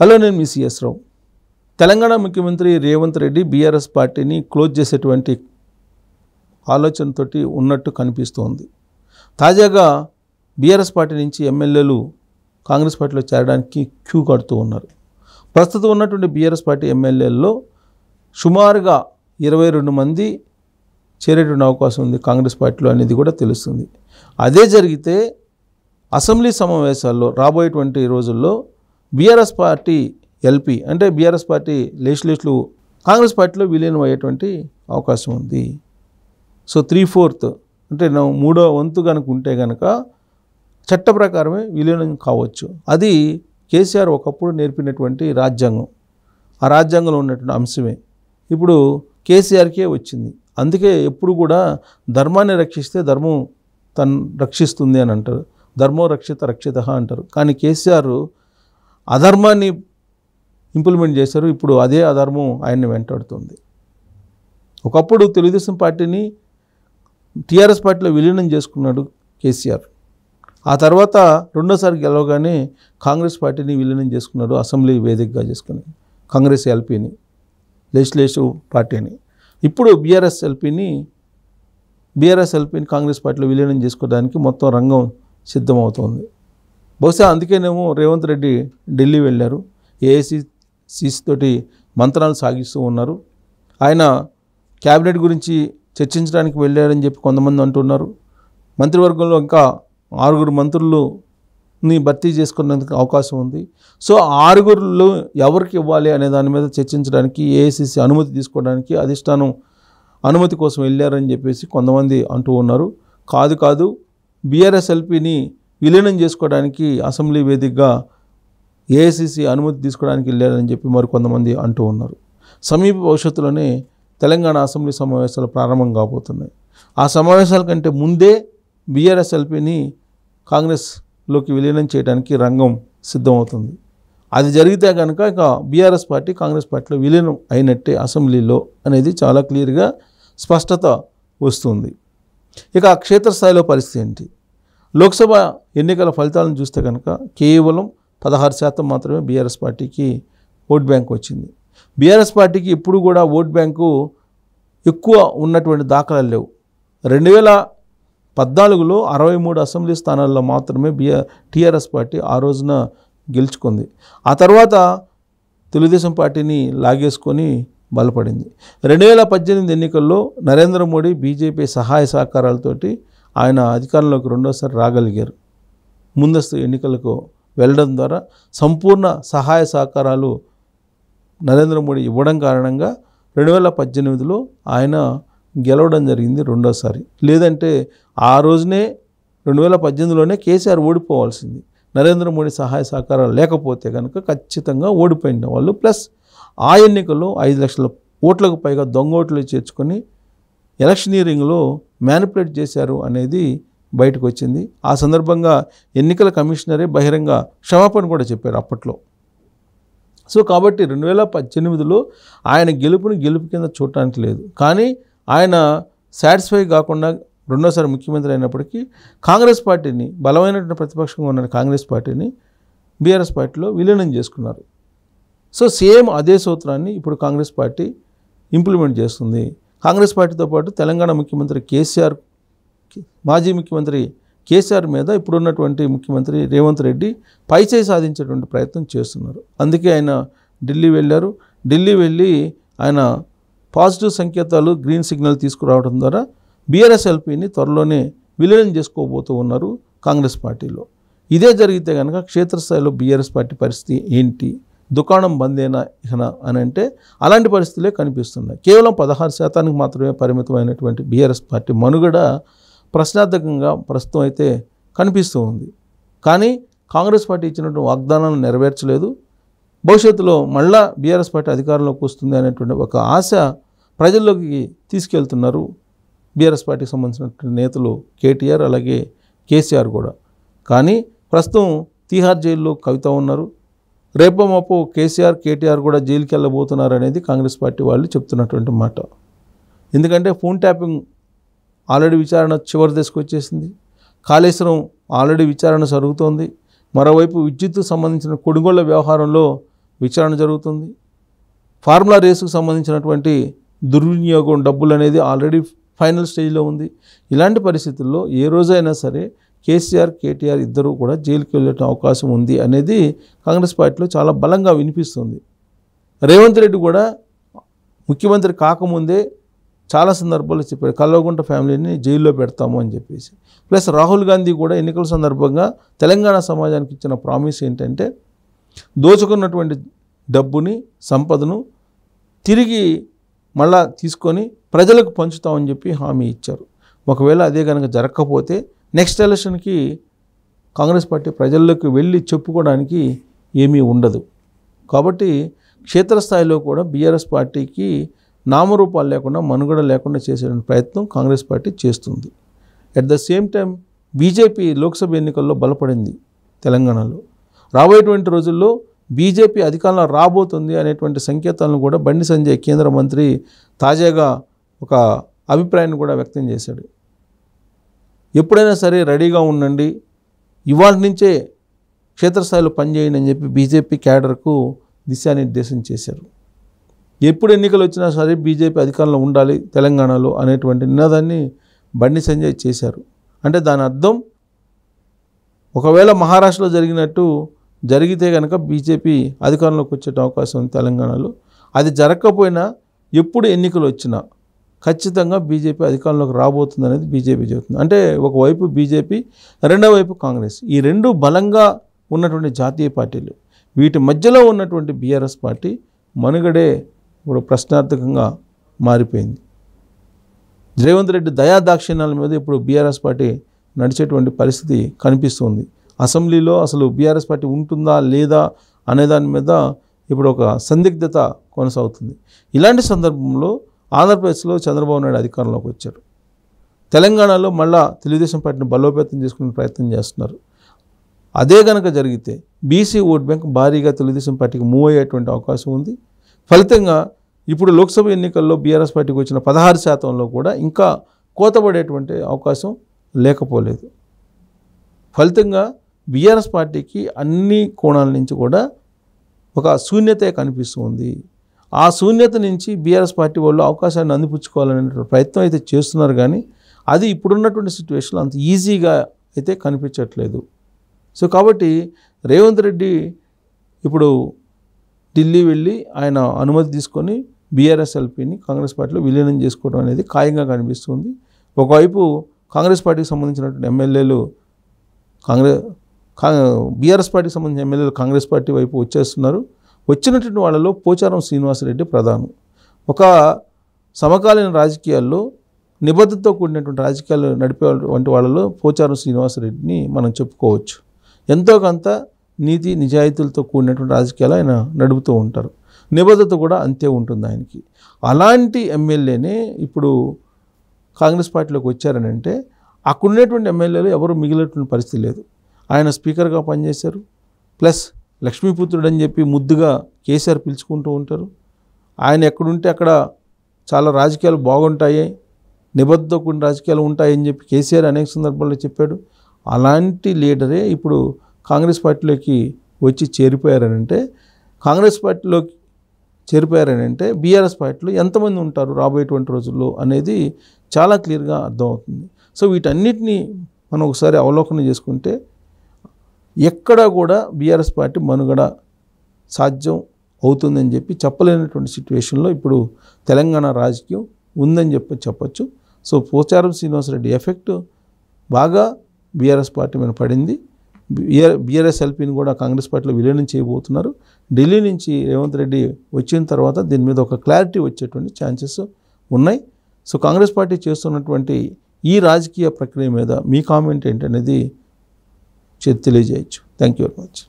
hello నేను మీ CS Rao Telangana ముఖ్యమంత్రి రేవంత్ రెడ్డి బీఆర్ఎస్ పార్టీని క్లోజ్ చేసేటువంటి ఆలోచనతోటి ఉన్నట్టు కనిపిస్తోంది తాజాగా బీఆర్ఎస్ పార్టీ నుంచి ఎమ్మెల్యేలు కాంగ్రెస్ పార్టీలో చేరడానికి క్యూ కడుతూ ఉన్నారు ప్రస్తుతం ఉన్నటువంటి బీఆర్ఎస్ పార్టీ ఎమ్మెల్యేల్లో సుమారుగా ఇరవై రెండు మంది చేరేటువంటి అవకాశం ఉంది కాంగ్రెస్ పార్టీలో అనేది కూడా తెలుస్తుంది అదే జరిగితే అసెంబ్లీ సమావేశాల్లో రాబోయేటువంటి రోజుల్లో బీఆర్ఎస్ పార్టీ ఎల్పి అంటే బీఆర్ఎస్ పార్టీ లేచులేట్లు కాంగ్రెస్ పార్టీలో విలీనం అయ్యేటువంటి అవకాశం ఉంది సో త్రీ ఫోర్త్ అంటే మూడో వంతు కనుక ఉంటే కనుక చట్ట ప్రకారమే విలీనం కావచ్చు అది కేసీఆర్ ఒకప్పుడు నేర్పినటువంటి రాజ్యాంగం ఆ రాజ్యాంగంలో ఉన్నటువంటి అంశమే ఇప్పుడు కేసీఆర్కే వచ్చింది అందుకే ఎప్పుడు కూడా ధర్మాన్ని రక్షిస్తే ధర్మం తను రక్షిస్తుంది అని అంటారు ధర్మో రక్షిత రక్షిత అంటారు కానీ కేసీఆర్ అధర్మాన్ని ఇంప్లిమెంట్ చేశారు ఇప్పుడు అదే అధర్మం ఆయన్ని వెంటాడుతుంది ఒకప్పుడు తెలుగుదేశం పార్టీని టీఆర్ఎస్ పార్టీలో విలీనం చేసుకున్నాడు కేసీఆర్ ఆ తర్వాత రెండోసారి గెలవగానే కాంగ్రెస్ పార్టీని విలీనం చేసుకున్నాడు అసెంబ్లీ వేదికగా చేసుకుని కాంగ్రెస్ ఎల్పీని లెజిస్లేటివ్ పార్టీని ఇప్పుడు బీఆర్ఎస్ ఎల్పీని బీఆర్ఎస్ ఎల్పీని కాంగ్రెస్ పార్టీలో విలీనం చేసుకోవడానికి మొత్తం రంగం సిద్ధమవుతోంది బహుశా అందుకేనేమో రేవంత్ రెడ్డి ఢిల్లీ వెళ్ళారు సిసి తోటి మంత్రాలు సాగిస్తూ ఉన్నారు ఆయన క్యాబినెట్ గురించి చర్చించడానికి వెళ్ళారని చెప్పి కొంతమంది అంటున్నారు మంత్రివర్గంలో ఇంకా ఆరుగురు మంత్రులుని భర్తీ చేసుకునేందుకు అవకాశం ఉంది సో ఆరుగురులో ఎవరికి ఇవ్వాలి అనే దాని మీద చర్చించడానికి ఏఐసిసి అనుమతి తీసుకోవడానికి అధిష్టానం అనుమతి కోసం వెళ్ళారని చెప్పేసి కొంతమంది అంటూ ఉన్నారు కాదు కాదు బీఆర్ఎస్ఎల్పిని విలీనం చేసుకోవడానికి అసెంబ్లీ వేదికగా ఏఐసిసి అనుమతి తీసుకోవడానికి లేదని చెప్పి మరికొంతమంది అంటూ ఉన్నారు సమీప భవిష్యత్తులోనే తెలంగాణ అసెంబ్లీ సమావేశాలు ప్రారంభం కాబోతున్నాయి ఆ సమావేశాల కంటే ముందే బీఆర్ఎస్ఎల్పిని కాంగ్రెస్లోకి విలీనం చేయడానికి రంగం సిద్ధమవుతుంది అది జరిగితే కనుక ఇక బీఆర్ఎస్ పార్టీ కాంగ్రెస్ పార్టీలో విలీనం అయినట్టే అసెంబ్లీలో అనేది చాలా క్లియర్గా స్పష్టత వస్తుంది ఇక క్షేత్రస్థాయిలో పరిస్థితి ఏంటి లోక్సభ ఎన్నికల ఫలితాలను చూస్తే కనుక కేవలం పదహారు శాతం మాత్రమే బీఆర్ఎస్ పార్టీకి ఓట్ బ్యాంక్ వచ్చింది బీఆర్ఎస్ పార్టీకి ఇప్పుడు కూడా ఓట్ బ్యాంకు ఎక్కువ ఉన్నటువంటి దాఖలాలు లేవు రెండు వేల పద్నాలుగులో అరవై మూడు అసెంబ్లీ స్థానాల్లో మాత్రమే బీఆర్ టీఆర్ఎస్ పార్టీ ఆ రోజున గెలుచుకుంది ఆ తర్వాత తెలుగుదేశం పార్టీని లాగేసుకొని బలపడింది రెండు వేల పద్దెనిమిది ఎన్నికల్లో నరేంద్ర మోడీ బీజేపీ సహాయ సహకారాలతోటి ఆయన అధికారంలోకి రెండోసారి రాగలిగారు ముందస్తు ఎన్నికలకు వెళ్ళడం ద్వారా సంపూర్ణ సహాయ సహకారాలు నరేంద్ర మోడీ ఇవ్వడం కారణంగా రెండు వేల పద్దెనిమిదిలో ఆయన గెలవడం జరిగింది రెండోసారి లేదంటే ఆ రోజునే రెండు వేల పద్దెనిమిదిలోనే కేసీఆర్ ఓడిపోవాల్సింది నరేంద్ర మోడీ సహాయ సహకారాలు లేకపోతే కనుక ఖచ్చితంగా ఓడిపోయిన వాళ్ళు ప్లస్ ఆ ఎన్నికల్లో ఐదు లక్షల ఓట్లకు పైగా దొంగ ఓట్లు చేర్చుకొని ఎలక్షనీరింగ్లో మ్యానిపులేట్ చేశారు అనేది బయటకు వచ్చింది ఆ సందర్భంగా ఎన్నికల కమిషనరే బహిరంగ క్షమాపణ కూడా చెప్పారు అప్పట్లో సో కాబట్టి రెండు వేల పద్దెనిమిదిలో ఆయన గెలుపుని గెలుపు కింద చూడటానికి లేదు కానీ ఆయన సాటిస్ఫై కాకుండా రెండోసారి ముఖ్యమంత్రి అయినప్పటికీ కాంగ్రెస్ పార్టీని బలమైనటువంటి ప్రతిపక్షంగా ఉన్న కాంగ్రెస్ పార్టీని బీఆర్ఎస్ పార్టీలో విలీనం చేసుకున్నారు సో సేమ్ అదే సూత్రాన్ని ఇప్పుడు కాంగ్రెస్ పార్టీ ఇంప్లిమెంట్ చేస్తుంది కాంగ్రెస్ పార్టీతో పాటు తెలంగాణ ముఖ్యమంత్రి కేసీఆర్ మాజీ ముఖ్యమంత్రి కేసీఆర్ మీద ఇప్పుడున్నటువంటి ముఖ్యమంత్రి రేవంత్ రెడ్డి పైచేయి సాధించేటువంటి ప్రయత్నం చేస్తున్నారు అందుకే ఆయన ఢిల్లీ వెళ్ళారు ఢిల్లీ వెళ్ళి ఆయన పాజిటివ్ సంకేతాలు గ్రీన్ సిగ్నల్ తీసుకురావడం ద్వారా బీఆర్ఎస్ఎల్పీని త్వరలోనే విలీనం చేసుకోబోతూ ఉన్నారు కాంగ్రెస్ పార్టీలో ఇదే జరిగితే కనుక క్షేత్రస్థాయిలో బీఆర్ఎస్ పార్టీ పరిస్థితి ఏంటి దుకాణం బందేనా ఇహనా అని అంటే అలాంటి పరిస్థితులే కనిపిస్తున్నాయి కేవలం పదహారు శాతానికి మాత్రమే పరిమితమైనటువంటి బీఆర్ఎస్ పార్టీ మనుగడ ప్రశ్నార్థకంగా ప్రస్తుతం అయితే కనిపిస్తూ ఉంది కానీ కాంగ్రెస్ పార్టీ ఇచ్చినటువంటి వాగ్దానాలను నెరవేర్చలేదు భవిష్యత్తులో మళ్ళా బీఆర్ఎస్ పార్టీ అధికారంలోకి వస్తుంది అనేటువంటి ఒక ఆశ ప్రజల్లోకి తీసుకెళ్తున్నారు బీఆర్ఎస్ పార్టీకి సంబంధించినటువంటి నేతలు కేటీఆర్ అలాగే కేసీఆర్ కూడా కానీ ప్రస్తుతం తీహార్ జైల్లో కవిత ఉన్నారు రేపు మాపు కేసీఆర్ కేటీఆర్ కూడా జైలుకి వెళ్ళబోతున్నారు అనేది కాంగ్రెస్ పార్టీ వాళ్ళు చెప్తున్నటువంటి మాట ఎందుకంటే ఫోన్ ట్యాపింగ్ ఆల్రెడీ విచారణ చివరి దశకు వచ్చేసింది కాళేశ్వరం ఆల్రెడీ విచారణ జరుగుతోంది మరోవైపు విద్యుత్కు సంబంధించిన కొడుగోళ్ల వ్యవహారంలో విచారణ జరుగుతుంది ఫార్ములా రేసుకు సంబంధించినటువంటి దుర్వినియోగం డబ్బులు అనేది ఆల్రెడీ ఫైనల్ స్టేజ్లో ఉంది ఇలాంటి పరిస్థితుల్లో ఏ రోజైనా సరే కేసీఆర్ కేటీఆర్ ఇద్దరూ కూడా జైలుకి వెళ్ళే అవకాశం ఉంది అనేది కాంగ్రెస్ పార్టీలో చాలా బలంగా వినిపిస్తుంది రేవంత్ రెడ్డి కూడా ముఖ్యమంత్రి కాకముందే చాలా సందర్భాల్లో చెప్పారు కల్వగుంట ఫ్యామిలీని జైల్లో పెడతాము అని చెప్పేసి ప్లస్ రాహుల్ గాంధీ కూడా ఎన్నికల సందర్భంగా తెలంగాణ సమాజానికి ఇచ్చిన ప్రామిస్ ఏంటంటే దోచుకున్నటువంటి డబ్బుని సంపదను తిరిగి మళ్ళా తీసుకొని ప్రజలకు పంచుతామని చెప్పి హామీ ఇచ్చారు ఒకవేళ అదే కనుక జరగకపోతే నెక్స్ట్ ఎలక్షన్కి కాంగ్రెస్ పార్టీ ప్రజల్లోకి వెళ్ళి చెప్పుకోవడానికి ఏమీ ఉండదు కాబట్టి క్షేత్రస్థాయిలో కూడా బీఆర్ఎస్ పార్టీకి నామరూపాలు లేకుండా మనుగడ లేకుండా చేసే ప్రయత్నం కాంగ్రెస్ పార్టీ చేస్తుంది at the same time BJP Lok Sabha ఎన్నికల్లో బలపడింది తెలంగాణలో రాబోయేటువంటి రోజుల్లో బీజేపీ అధికారంలో రాబోతుంది అనేటువంటి సంకేతాలను కూడా బండి సంజయ్ కేంద్ర మంత్రి తాజాగా ఒక అభిప్రాయాన్ని కూడా వ్యక్తం చేశాడు ఎప్పుడైనా సరే రెడీగా ఉండండి ఇవాళ నుంచే క్షేత్రస్థాయిలో పనిచేయండి అని చెప్పి బీజేపీ క్యాడర్కు దిశానిర్దేశం చేశారు ఎప్పుడు ఎన్నికలు వచ్చినా సరే బీజేపీ అధికారంలో ఉండాలి తెలంగాణలో అనేటువంటి నినాదాన్ని బండి సంజయ్ చేశారు అంటే దాని అర్థం ఒకవేళ మహారాష్ట్రలో జరిగినట్టు జరిగితే కనుక బీజేపీ అధికారంలోకి వచ్చే అవకాశం తెలంగాణలో అది జరగకపోయినా ఎప్పుడు ఎన్నికలు వచ్చినా ఖచ్చితంగా బీజేపీ అధికారంలోకి రాబోతుంది అనేది బీజేపీ చెబుతుంది అంటే ఒకవైపు బీజేపీ రెండవ వైపు కాంగ్రెస్ ఈ రెండు బలంగా ఉన్నటువంటి జాతీయ పార్టీలు వీటి మధ్యలో ఉన్నటువంటి బీఆర్ఎస్ పార్టీ మనుగడే ఇప్పుడు ప్రశ్నార్థకంగా మారిపోయింది రేవంత్ రెడ్డి దయాదాక్షిణ్యాల మీద ఇప్పుడు బీఆర్ఎస్ పార్టీ నడిచేటువంటి పరిస్థితి కనిపిస్తుంది అసెంబ్లీలో అసలు బీఆర్ఎస్ పార్టీ ఉంటుందా లేదా అనే దాని మీద ఇప్పుడు ఒక సందిగ్ధత కొనసాగుతుంది ఇలాంటి సందర్భంలో ఆంధ్రప్రదేశ్లో చంద్రబాబు నాయుడు అధికారంలోకి వచ్చారు తెలంగాణలో మళ్ళా తెలుగుదేశం పార్టీని బలోపేతం చేసుకునే ప్రయత్నం చేస్తున్నారు అదే కనుక జరిగితే బీసీ ఓట్ బ్యాంక్ భారీగా తెలుగుదేశం పార్టీకి మూవ్ అయ్యేటువంటి అవకాశం ఉంది ఫలితంగా ఇప్పుడు లోక్సభ ఎన్నికల్లో బీఆర్ఎస్ పార్టీకి వచ్చిన పదహారు శాతంలో కూడా ఇంకా కోతపడేటువంటి అవకాశం లేకపోలేదు ఫలితంగా బీఆర్ఎస్ పార్టీకి అన్ని కోణాల నుంచి కూడా ఒక శూన్యతే కనిపిస్తుంది ఆ శూన్యత నుంచి బీఆర్ఎస్ పార్టీ వాళ్ళు అవకాశాన్ని అందిపుచ్చుకోవాలనే ప్రయత్నం అయితే చేస్తున్నారు కానీ అది ఇప్పుడున్నటువంటి సిచ్యువేషన్లో అంత ఈజీగా అయితే కనిపించట్లేదు సో కాబట్టి రేవంత్ రెడ్డి ఇప్పుడు ఢిల్లీ వెళ్ళి ఆయన అనుమతి తీసుకొని ఎల్పీని కాంగ్రెస్ పార్టీలో విలీనం చేసుకోవడం అనేది ఖాయంగా కనిపిస్తుంది ఒకవైపు కాంగ్రెస్ పార్టీకి సంబంధించినటువంటి ఎమ్మెల్యేలు కాంగ్రెస్ బీఆర్ఎస్ పార్టీకి సంబంధించిన ఎమ్మెల్యేలు కాంగ్రెస్ పార్టీ వైపు వచ్చేస్తున్నారు వచ్చినటువంటి వాళ్ళలో పోచారం శ్రీనివాసరెడ్డి ప్రధానం ఒక సమకాలీన రాజకీయాల్లో నిబద్ధతతో కూడినటువంటి రాజకీయాలు నడిపే వంటి వాళ్ళలో పోచారం శ్రీనివాసరెడ్డిని మనం చెప్పుకోవచ్చు ఎంతో కొంత నీతి నిజాయితీలతో కూడినటువంటి రాజకీయాలు ఆయన నడుపుతూ ఉంటారు నిబద్ధత కూడా అంతే ఉంటుంది ఆయనకి అలాంటి ఎమ్మెల్యేనే ఇప్పుడు కాంగ్రెస్ పార్టీలోకి వచ్చారని అంటే అక్కడున్నటువంటి ఎమ్మెల్యేలు ఎవరు మిగిలినటువంటి పరిస్థితి లేదు ఆయన స్పీకర్గా పనిచేశారు ప్లస్ లక్ష్మీపుత్రుడు అని చెప్పి ముద్దుగా కేసీఆర్ పిలుచుకుంటూ ఉంటారు ఆయన ఎక్కడుంటే అక్కడ చాలా రాజకీయాలు బాగుంటాయి నిబద్ధతో కొన్ని రాజకీయాలు ఉంటాయని చెప్పి కేసీఆర్ అనేక సందర్భాల్లో చెప్పాడు అలాంటి లీడరే ఇప్పుడు కాంగ్రెస్ పార్టీలోకి వచ్చి చేరిపోయారనంటే కాంగ్రెస్ పార్టీలోకి చేరిపోయారనంటే బీఆర్ఎస్ పార్టీలో ఎంతమంది ఉంటారు రాబోయేటువంటి రోజుల్లో అనేది చాలా క్లియర్గా అర్థమవుతుంది సో వీటన్నిటినీ మనం ఒకసారి అవలోకనం చేసుకుంటే ఎక్కడా కూడా బీఆర్ఎస్ పార్టీ మనుగడ సాధ్యం అవుతుందని చెప్పి చెప్పలేనటువంటి సిచ్యువేషన్లో ఇప్పుడు తెలంగాణ రాజకీయం ఉందని చెప్పి చెప్పచ్చు సో పోచారం శ్రీనివాసరెడ్డి ఎఫెక్ట్ బాగా బీఆర్ఎస్ పార్టీ మీద పడింది బిఆర్ ఎల్పీని కూడా కాంగ్రెస్ పార్టీలో విలీనం చేయబోతున్నారు ఢిల్లీ నుంచి రేవంత్ రెడ్డి వచ్చిన తర్వాత దీని మీద ఒక క్లారిటీ వచ్చేటువంటి ఛాన్సెస్ ఉన్నాయి సో కాంగ్రెస్ పార్టీ చేస్తున్నటువంటి ఈ రాజకీయ ప్రక్రియ మీద మీ కామెంట్ ఏంటనేది चेज थैंक यू वेरी मच